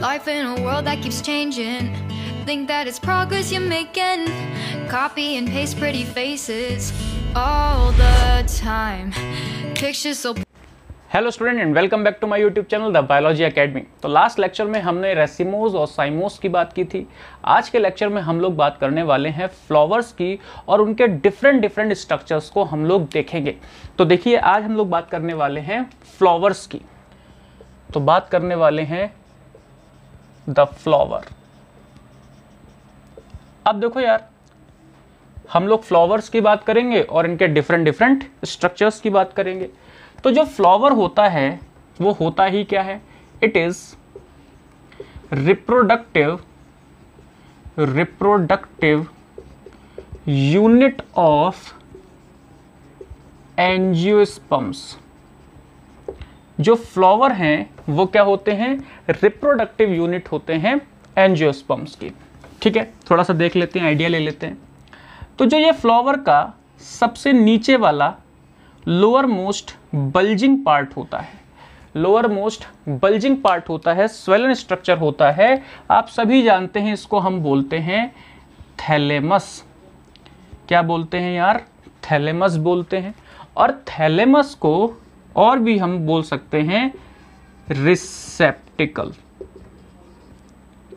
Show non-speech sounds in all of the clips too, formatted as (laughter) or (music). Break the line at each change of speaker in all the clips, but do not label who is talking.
Life in a world that keeps changing. Think that it's progress you're making. Copy and paste pretty faces all the time. Pictures so. Hello student and welcome back to my YouTube channel the biology academy तो last lecture में हमने racemose और साइमोस की बात की थी आज के लेक्चर में हम लोग बात करने वाले हैं फ्लावर्स की और उनके डिफरेंट डिफरेंट स्ट्रक्चर्स को हम लोग देखेंगे तो देखिए आज हम लोग बात करने वाले हैं फ्लावर्स की तो बात करने वाले हैं द फ्लावर अब देखो यार हम लोग फ्लावर्स की बात करेंगे और इनके डिफरेंट डिफरेंट स्ट्रक्चर्स की बात करेंगे तो जो फ्लावर होता है वो होता ही क्या है it is reproductive reproductive unit of angiosperms जो फ्लावर हैं वो क्या होते हैं रिप्रोडक्टिव यूनिट होते हैं एनजियोस्पम्स की ठीक है थोड़ा सा देख लेते हैं आइडिया ले लेते हैं तो जो ये फ्लावर का सबसे नीचे वाला लोअर मोस्ट बल्जिंग पार्ट होता है लोअर मोस्ट बल्जिंग पार्ट होता है स्वेलन स्ट्रक्चर होता है आप सभी जानते हैं इसको हम बोलते हैं थैलेमस क्या बोलते हैं यार थैलेमस बोलते हैं और थैलेमस को और भी हम बोल सकते हैं रिसेप्टिकल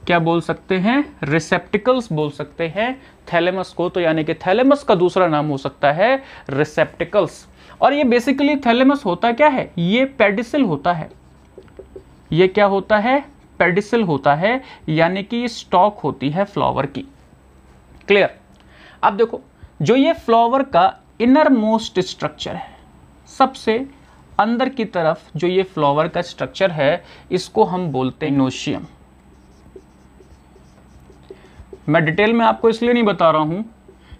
क्या बोल सकते हैं रिसेप्टिकल्स बोल सकते हैं थैलेमस को तो यानी कि थैलेमस का दूसरा नाम हो सकता है रिसेप्टिकल्स और ये बेसिकली थैलेमस होता क्या है ये पेडिसल होता है ये क्या होता है पेडिसल होता है यानी कि स्टॉक होती है फ्लावर की क्लियर अब देखो जो ये फ्लावर का इनर मोस्ट स्ट्रक्चर है सबसे अंदर की तरफ जो ये फ्लावर का स्ट्रक्चर है इसको हम बोलते हैं नोशियम मैं डिटेल में आपको इसलिए नहीं बता रहा हूं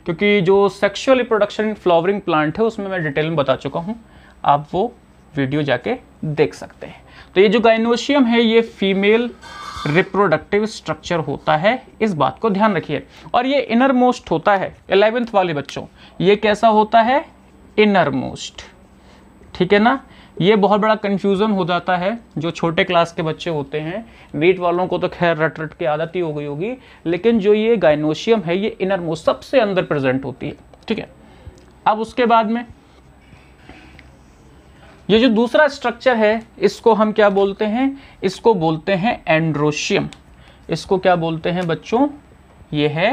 क्योंकि जो सेक्शुअल रिप्रोडक्शन फ्लावरिंग प्लांट है उसमें मैं डिटेल में बता चुका हूँ आप वो वीडियो जाके देख सकते हैं तो ये जो गाइनोशियम है ये फीमेल रिप्रोडक्टिव स्ट्रक्चर होता है इस बात को ध्यान रखिए और ये इनर मोस्ट होता है एलेवेंथ वाले बच्चों ये कैसा होता है इनर मोस्ट ठीक है ना ये बहुत बड़ा कन्फ्यूज़न हो जाता है जो छोटे क्लास के बच्चे होते हैं नीट वालों को तो खैर रट रट की आदत ही हो गई होगी लेकिन जो ये गाइनोशियम है ये इनर मोस्ट सबसे अंदर प्रेजेंट होती है ठीक है अब उसके बाद में ये जो दूसरा स्ट्रक्चर है इसको हम क्या बोलते हैं इसको बोलते हैं एंड्रोशियम इसको क्या बोलते हैं बच्चों ये है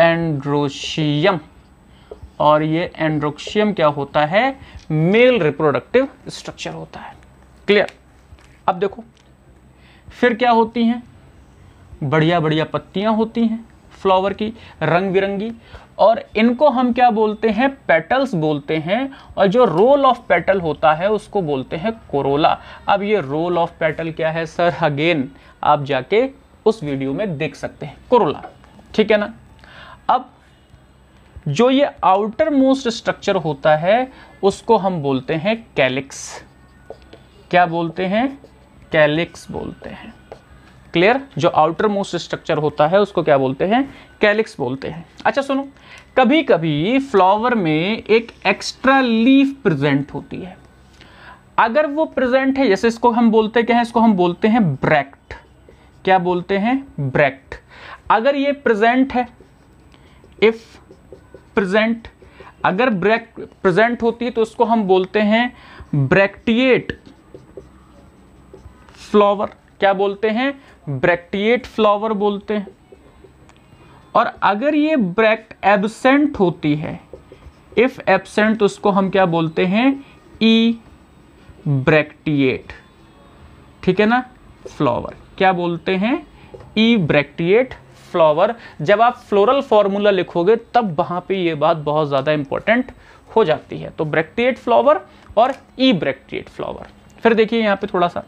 एंड्रोशियम और ये एंड्रोक्शियम क्या होता है मेल रिप्रोडक्टिव स्ट्रक्चर होता है क्लियर अब देखो फिर क्या होती हैं बढ़िया बढ़िया पत्तियां होती हैं फ्लावर की रंग बिरंगी और इनको हम क्या बोलते हैं पेटल्स बोलते हैं और जो रोल ऑफ पेटल होता है उसको बोलते हैं कोरोला अब ये रोल ऑफ पेटल क्या है सर अगेन आप जाके उस वीडियो में देख सकते हैं कोरोला ठीक है ना अब जो ये आउटर मोस्ट स्ट्रक्चर होता है उसको हम बोलते हैं कैलिक्स क्या बोलते हैं कैलिक्स बोलते हैं क्लियर जो आउटर मोस्ट स्ट्रक्चर होता है उसको क्या बोलते हैं कैलिक्स बोलते हैं अच्छा सुनो कभी कभी फ्लावर में एक एक्स्ट्रा लीफ प्रेजेंट होती है अगर वो प्रेजेंट है जैसे इसको हम बोलते क्या है इसको हम बोलते हैं ब्रैक्ट क्या बोलते हैं ब्रैक्ट अगर ये प्रेजेंट है इफ प्रेजेंट अगर ब्रैक प्रेजेंट होती है तो उसको हम बोलते हैं ब्रैक्टिएट फ्लावर क्या बोलते हैं ब्रैक्टिएट फ्लावर बोलते हैं और अगर ये ब्रैक्ट एबसेंट होती है इफ एबसेंट तो उसको हम क्या बोलते हैं ई ब्रैक्टिएट ठीक है ना फ्लावर क्या बोलते हैं ई ब्रैक्टिएट फ्लावर जब आप फ्लोरल फॉर्मूला लिखोगे तब वहां पे ये बात बहुत ज़्यादा इंपॉर्टेंट हो जाती है तो ब्रेक्टिएट फ्लावर और ई ब्रेक्टिएट फ्लावर फिर देखिए यहाँ पे थोड़ा सा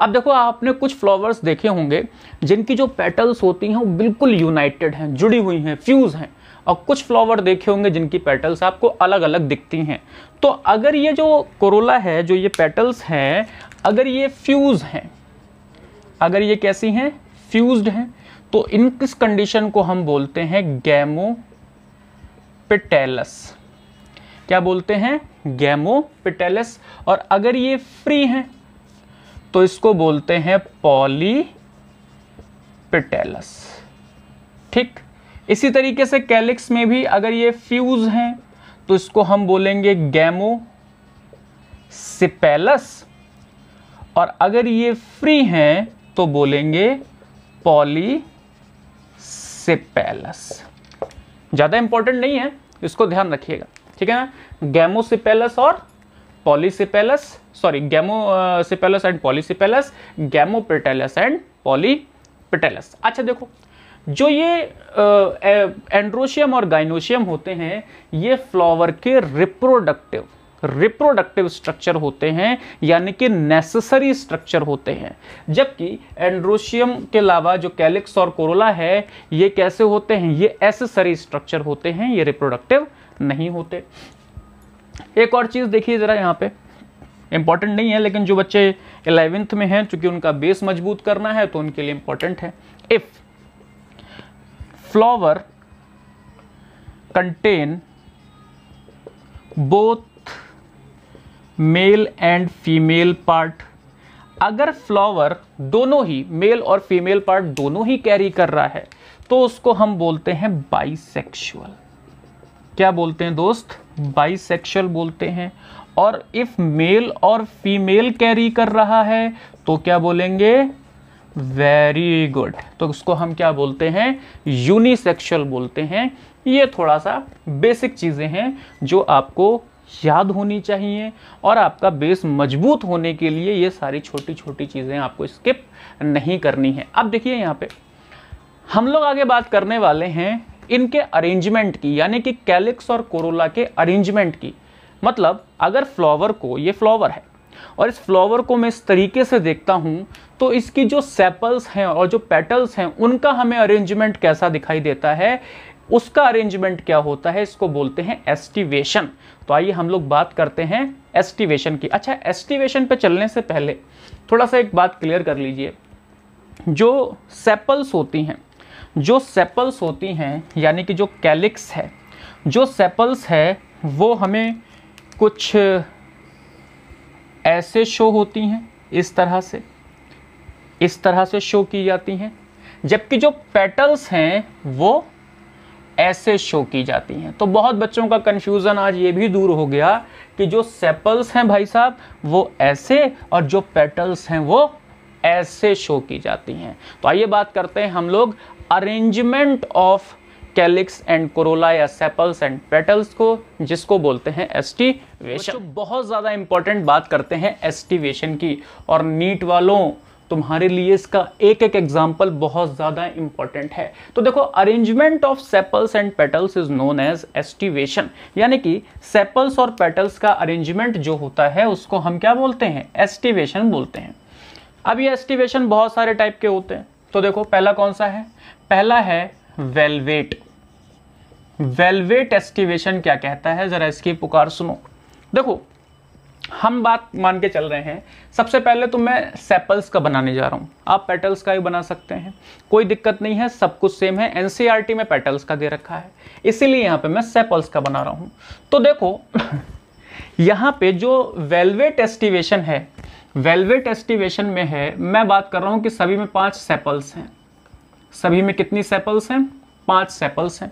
अब देखो आपने कुछ फ्लावर्स देखे होंगे जिनकी जो पेटल्स होती हैं वो बिल्कुल यूनाइटेड हैं जुड़ी हुई हैं फ्यूज़ हैं और कुछ फ्लावर देखे होंगे जिनकी पेटल्स आपको अलग अलग दिखती हैं तो अगर ये जो कोरोला है जो ये पेटल्स हैं अगर ये फ्यूज़ हैं अगर ये कैसी हैं फ्यूज हैं तो इन किस कंडीशन को हम बोलते हैं गैमोपिटेलस क्या बोलते हैं गैमोपिटेलस और अगर ये फ्री हैं तो इसको बोलते हैं पॉलीपिटेलस ठीक इसी तरीके से कैलिक्स में भी अगर ये फ्यूज हैं तो इसको हम बोलेंगे गैमो सिपेलस और अगर ये फ्री हैं तो बोलेंगे पॉलीसिपेलस ज़्यादा इंपॉर्टेंट नहीं है इसको ध्यान रखिएगा ठीक है ना गैमोसिपेलस और polysepalous sorry gamosepalous and polysepalous gamopetalous and polypetalous अच्छा देखो जो ये एंड्रोशियम और गाइनोशियम होते हैं ये फ्लावर के रिप्रोडक्टिव रिप्रोडक्टिव स्ट्रक्चर होते हैं यानी कि नेसेसरी स्ट्रक्चर होते हैं जबकि एंड्रोशियम के अलावा जो कैलिक्स और कोरोला है ये कैसे होते हैं ये एसेसरी स्ट्रक्चर होते हैं ये रिप्रोडक्टिव नहीं होते एक और चीज़ देखिए ज़रा यहाँ पे इंपॉर्टेंट नहीं है लेकिन जो बच्चे इलेवेंथ में हैं चूंकि उनका बेस मजबूत करना है तो उनके लिए इंपॉर्टेंट है if flower contain both male and female part अगर फ्लावर दोनों ही मेल और फीमेल पार्ट दोनों ही कैरी कर रहा है तो उसको हम बोलते हैं बाइसेक्सुअल क्या बोलते हैं दोस्त बाइसेक्सुअल बोलते हैं और इफ मेल और फीमेल कैरी कर रहा है तो क्या बोलेंगे वेरी गुड तो उसको हम क्या बोलते हैं यूनिसेक्सुअल बोलते हैं ये थोड़ा सा बेसिक चीज़ें हैं जो आपको याद होनी चाहिए और आपका बेस मजबूत होने के लिए ये सारी छोटी छोटी चीज़ें आपको स्किप नहीं करनी है अब देखिए यहाँ पे हम लोग आगे बात करने वाले हैं इनके अरेंजमेंट की यानी कि कैलिक्स और कोरोला के अरेंजमेंट की मतलब अगर फ्लावर को ये फ्लावर है और इस फ्लावर को मैं इस तरीके से देखता हूँ तो इसकी जो सेपल्स हैं और जो पेटल्स हैं उनका हमें अरेंजमेंट कैसा दिखाई देता है उसका अरेंजमेंट क्या होता है इसको बोलते हैं एस्टिवेशन तो आइए हम लोग बात करते हैं एस्टिवेशन की अच्छा एस्टिवेशन पे चलने से पहले थोड़ा सा एक बात क्लियर कर लीजिए जो सेपल्स होती हैं जो सेपल्स होती हैं यानी कि जो कैलिक्स है जो सेपल्स है वो हमें कुछ ऐसे शो होती हैं इस तरह से इस तरह से शो की जाती हैं जबकि जो पेटल्स हैं वो ऐसे शो की जाती हैं तो बहुत बच्चों का कन्फ्यूज़न आज ये भी दूर हो गया कि जो सेपल्स हैं भाई साहब वो ऐसे और जो पेटल्स हैं वो ऐसे शो की जाती हैं तो आइए बात करते हैं हम लोग arrangement of calyx and corolla या सेपल्स एंड पेटल्स को जिसको बोलते हैं एस्टिवेशन बहुत ज़्यादा इंपॉर्टेंट बात करते हैं एस्टिवेशन की और नीट वालों तुम्हारे लिए इसका एक एक एग्जाम्पल बहुत ज़्यादा इंपॉर्टेंट है तो देखो arrangement of sepals and petals is known as aestivation यानी कि सेपल्स और पेटल्स का अरेंजमेंट जो होता है उसको हम क्या बोलते हैं एस्टिवेशन बोलते हैं अब ये एस्टिवेशन बहुत सारे टाइप के होते हैं तो देखो पहला कौन सा है पहला है वेलवेट वेलवेट एस्टिवेशन क्या कहता है जरा इसकी पुकार सुनो देखो हम बात मान के चल रहे हैं सबसे पहले तो मैं सेपल्स का बनाने जा रहा हूँ आप पेटल्स का भी बना सकते हैं कोई दिक्कत नहीं है सब कुछ सेम है एन e में पेटल्स का दे रखा है इसीलिए यहाँ पर मैं सेपल्स का बना रहा हूँ तो देखो (laughs) यहाँ पे जो वेलवेट एस्टिवेशन है वेलवेट एस्टिवेशन में है मैं बात कर रहा हूँ कि सभी में पाँच सेपल्स हैं सभी में कितनी सेपल्स हैं पांच सेपल्स हैं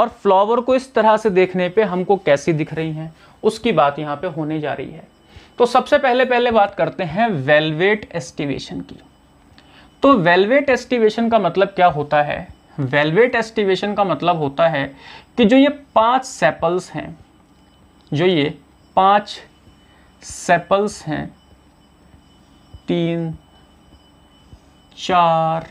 और फ्लावर को इस तरह से देखने पे हमको कैसी दिख रही हैं उसकी बात यहाँ पे होने जा रही है तो सबसे पहले पहले बात करते हैं वेलवेट एस्टिवेशन की तो वेलवेट एस्टिवेशन का मतलब क्या होता है वेलवेट एस्टिवेशन का मतलब होता है कि जो ये पांच सेपल्स हैं जो ये पांच सेपल्स हैं तीन चार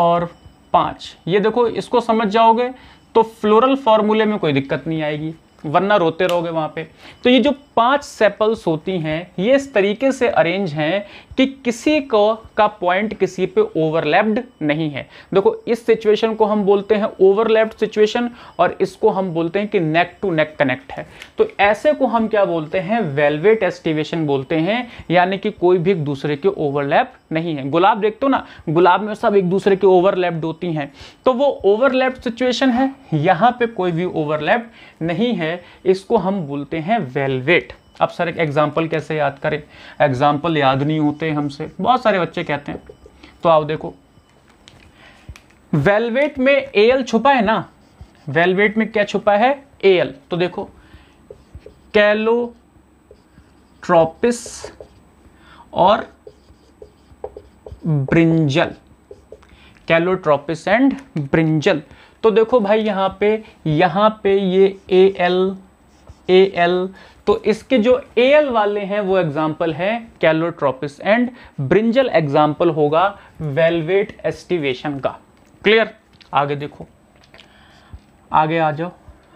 और पांच ये देखो इसको समझ जाओगे तो फ्लोरल फॉर्मूले में कोई दिक्कत नहीं आएगी वरना रोते रहोगे वहां पे तो ये जो पांच सेपल्स होती हैं ये इस तरीके से अरेंज हैं कि किसी को का पॉइंट किसी पे ओवरलैप्ड नहीं है देखो इस सिचुएशन को हम बोलते हैं ओवरलैप्ड सिचुएशन और इसको हम बोलते हैं कि नेक टू नेक कनेक्ट है तो ऐसे को हम क्या बोलते हैं वेलवेट एस्टिवेशन बोलते हैं यानी कि कोई भी एक दूसरे के ओवरलैप नहीं है गुलाब देखते हो ना गुलाब में सब एक दूसरे के ओवरलैप्ड होती हैं तो वो ओवरलैप्ड सिचुएशन है यहाँ पे कोई भी ओवरलैप्ड नहीं है है इसको हम बोलते हैं वेलवेट अब सर एक एग्जाम्पल कैसे याद करें एग्जाम्पल याद नहीं होते हमसे बहुत सारे बच्चे कहते हैं तो आओ देखो वेलवेट में एल छुपा है ना वेलवेट में क्या छुपा है एल तो देखो कैलो ट्रॉपिस और ब्रिंजल कैलोट्रोपिस एंड ब्रिंजल तो देखो भाई यहाँ पे यहाँ पे ये ए एल ए एल तो इसके जो ए एल वाले हैं वो एग्जाम्पल है कैलोट्रोपिस एंड ब्रिंजल एग्जाम्पल होगा वेलवेट एस्टिवेशन का क्लियर आगे देखो आगे आ जाओ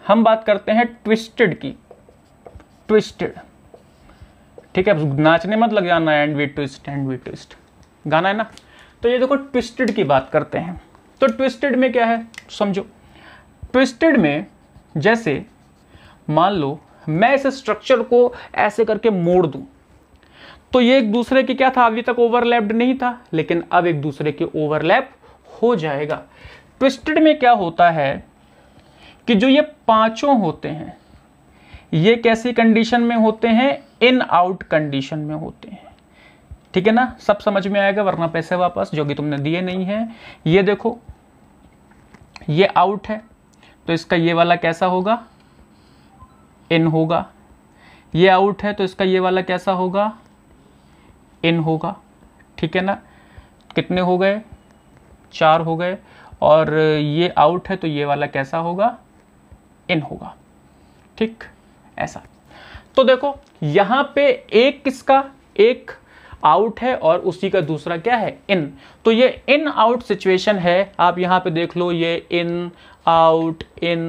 हम बात करते हैं ट्विस्टेड की ट्विस्टेड ठीक है नाचने मत लग जाना and we twist and we twist गाना है ना तो ये देखो ट्विस्टेड की बात करते हैं तो ट्विस्टेड में क्या है समझो ट्विस्टेड में जैसे मान लो मैं इस स्ट्रक्चर को ऐसे करके मोड़ दूं तो ये एक दूसरे के क्या था अभी तक ओवरलैप्ड नहीं था लेकिन अब एक दूसरे के ओवरलैप हो जाएगा ट्विस्टेड में क्या होता है कि जो ये पांचों होते हैं ये कैसी कंडीशन में होते हैं इन आउट कंडीशन में होते हैं ठीक है ना सब समझ में आएगा वरना पैसे वापस जो कि तुमने दिए नहीं है ये देखो ये आउट है तो इसका ये वाला कैसा होगा इन होगा ये आउट है तो इसका ये वाला कैसा होगा इन होगा ठीक है ना कितने हो गए चार हो गए और ये आउट है तो ये वाला कैसा होगा इन होगा ठीक ऐसा तो देखो यहां पे एक किसका एक आउट है और उसी का दूसरा क्या है इन तो ये इन आउट सिचुएशन है आप यहाँ पे देख लो ये in out in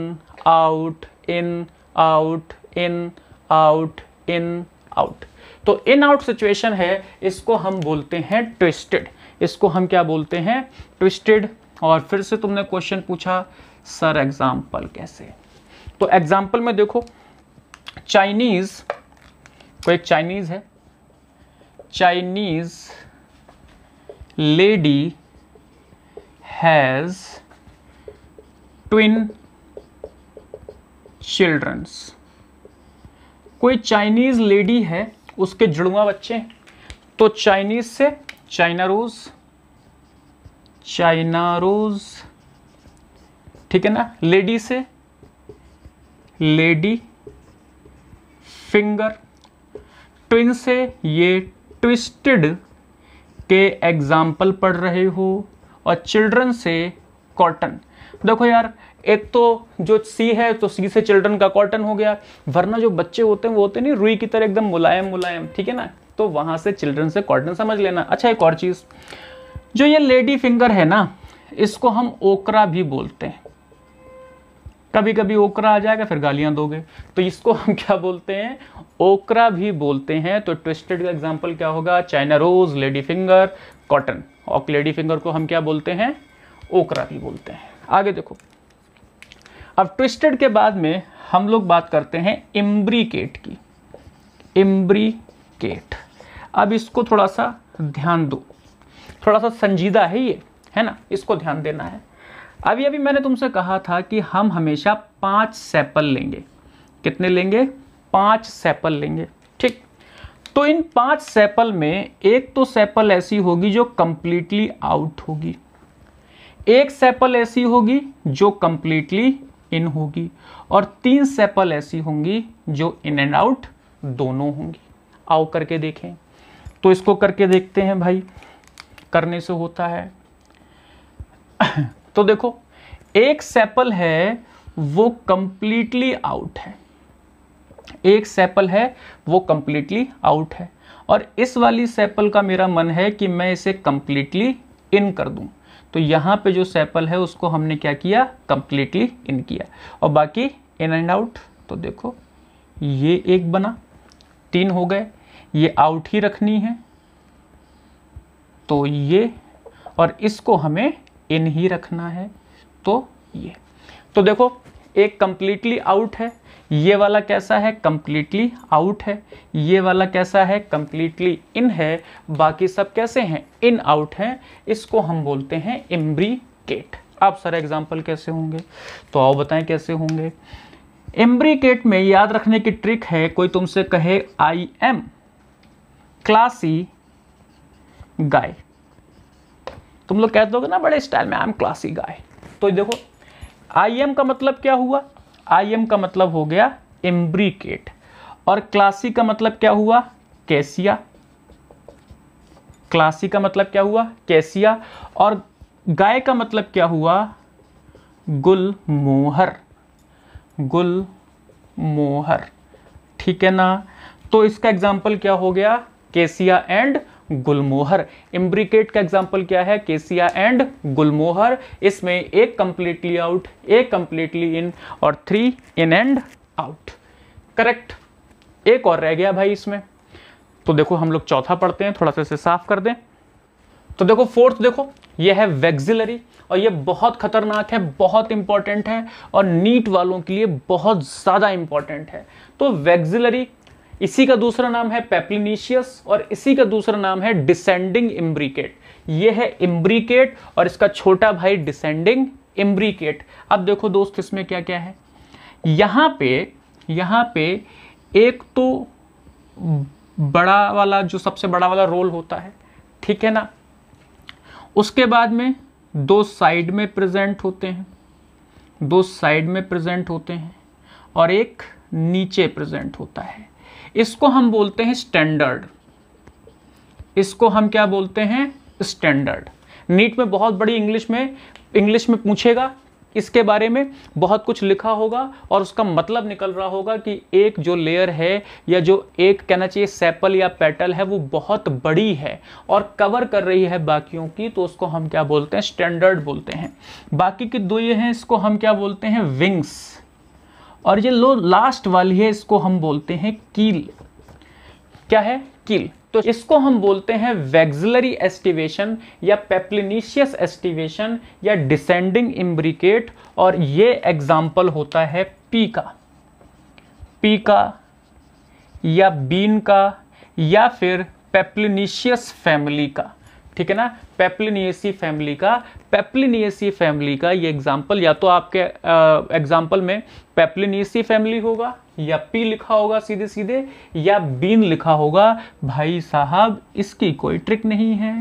out in out in out in out तो इन आउट सिचुएशन है इसको हम बोलते हैं ट्विस्टेड इसको हम क्या बोलते हैं ट्विस्टेड और फिर से तुमने क्वेश्चन पूछा सर एग्जाम्पल कैसे तो एग्जाम्पल में देखो चाइनीज कोई एक चाइनीज है Chinese lady has twin childrens कोई चाइनीज लेडी है उसके जुड़वा बच्चे तो चाइनीज से चाइना रोज चाइना रोज ठीक है ना लेडी से लेडी फिंगर ट्विन से ये ट्विस्टेड के एग्जाम्पल पढ़ रहे हो और चिल्ड्रन से कॉटन देखो यार एक तो जो सी है तो सी से चिल्ड्रन का कॉटन हो गया वरना जो बच्चे होते हैं वो होते नहीं रुई की तरह एकदम मुलायम मुलायम ठीक है ना तो वहां से चिल्ड्रन से कॉटन समझ लेना अच्छा एक और चीज़ जो ये लेडी फिंगर है ना इसको हम ओकरा भी बोलते हैं कभी कभी ओकरा आ जाएगा फिर गालियां दोगे तो इसको हम क्या बोलते हैं ओकरा भी बोलते हैं तो ट्विस्टेड का एग्जाम्पल क्या होगा China rose lady finger cotton और लेडी फिंगर को हम क्या बोलते हैं ओकरा भी बोलते हैं आगे देखो अब ट्विस्टेड के बाद में हम लोग बात करते हैं इम्ब्रिकेट की इम्ब्रिकेट अब इसको थोड़ा सा ध्यान दो थोड़ा सा संजीदा है ये है ना इसको ध्यान देना है अभी अभी मैंने तुमसे कहा था कि हम हमेशा पांच सैपल लेंगे कितने लेंगे पांच सैपल लेंगे ठीक तो इन पांच सैपल में एक तो सैपल ऐसी होगी जो कंप्लीटली आउट होगी एक सैपल ऐसी होगी जो कंप्लीटली इन होगी और तीन सैपल ऐसी होंगी जो इन एंड आउट दोनों होंगी आओ करके देखें तो इसको करके देखते हैं भाई करने से होता है तो देखो एक सेपल है वो कंप्लीटली आउट है एक सेपल है वो कंप्लीटली आउट है और इस वाली सेपल का मेरा मन है कि मैं इसे कंप्लीटली इन कर दूं तो यहां पे जो सेपल है उसको हमने क्या किया कंप्लीटली इन किया और बाकी इन एंड आउट तो देखो ये एक बना तीन हो गए ये आउट ही रखनी है तो ये और इसको हमें इन ही रखना है तो ये तो देखो एक कंप्लीटली आउट है ये वाला कैसा है कंप्लीटली आउट है ये वाला कैसा है कंप्लीटली इन है बाकी सब कैसे हैं इन आउट हैं इसको हम बोलते हैं एम्ब्रीकेट आप सर एग्जाम्पल कैसे होंगे तो आओ बताएं कैसे होंगे एम्ब्रीकेट में याद रखने की ट्रिक है कोई तुमसे कहे आई एम क्लासी गाय तुम लोग कह दोगे ना बड़े स्टाइल में आई एम क्लासी गाय तो देखो आई एम का मतलब क्या हुआ आई एम का मतलब हो गया एम्ब्रिकेट और क्लासी का मतलब क्या हुआ कैसिया क्लासी का मतलब क्या हुआ कैसिया और गाय का मतलब क्या हुआ गुल मोहर गुल मोहर ठीक है ना तो इसका एग्जाम्पल क्या हो गया केसिया एंड गुलमोहर इम्ब्रिकेट का एग्जाम्पल क्या है केसिया एंड गुलमोहर इसमें एक कंप्लीटली आउट एक कंप्लीटली इन और three in and out correct एक और रह गया भाई इसमें तो देखो हम लोग चौथा पढ़ते हैं थोड़ा सा इसे साफ कर दें तो देखो फोर्थ देखो ये है वेक्सिलरी और ये बहुत खतरनाक है बहुत इंपॉर्टेंट है और नीट वालों के लिए बहुत ज़्यादा इंपॉर्टेंट है तो वेक्सिलरी इसी का दूसरा नाम है पेप्लिनिशियस और इसी का दूसरा नाम है डिसेंडिंग इम्ब्रिकेट ये है इम्ब्रिकेट और इसका छोटा भाई डिसेंडिंग इम्ब्रिकेट अब देखो दोस्त इसमें क्या क्या है यहां पे यहां पे एक तो बड़ा वाला जो सबसे बड़ा वाला रोल होता है ठीक है ना उसके बाद में दो साइड में प्रेजेंट होते हैं दो साइड में प्रेजेंट होते हैं और एक नीचे प्रेजेंट होता है इसको हम बोलते हैं स्टैंडर्ड इसको हम क्या बोलते हैं स्टैंडर्ड नीट में बहुत बड़ी इंग्लिश में इंग्लिश में पूछेगा इसके बारे में बहुत कुछ लिखा होगा और उसका मतलब निकल रहा होगा कि एक जो लेयर है या जो एक कहना चाहिए सेपल या पेटल है वो बहुत बड़ी है और कवर कर रही है बाकियों की तो उसको हम क्या बोलते हैं स्टैंडर्ड बोलते हैं बाकी की दो ये हैं इसको हम क्या बोलते हैं विंग्स और ये लो लास्ट वाली है इसको हम बोलते हैं कील क्या है कील तो इसको हम बोलते हैं वेग्जलरी एस्टिवेशन या पेप्लिनिशियस एस्टिवेशन या डिसेंडिंग इम्ब्रिकेट और ये एग्जाम्पल होता है पी का पी का या बीन का या फिर पेप्लिनिशियस फैमिली का ठीक है ना पेप्लिनियसी फैमिली का पेप्लिनियसी फैमिली का ये एग्जाम्पल या तो आपके एग्जाम्पल में पेप्लिनियसी फैमिली होगा या पी लिखा होगा सीधे सीधे या बीन लिखा होगा भाई साहब इसकी कोई ट्रिक नहीं है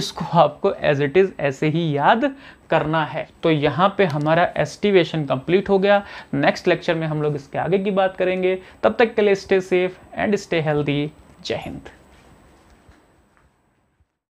इसको आपको एज इट इज़ ऐसे ही याद करना है तो यहाँ पे हमारा एस्टिवेशन कंप्लीट हो गया नेक्स्ट लेक्चर में हम लोग इसके आगे की बात करेंगे तब तक के लिए stay safe and stay healthy Jai Hind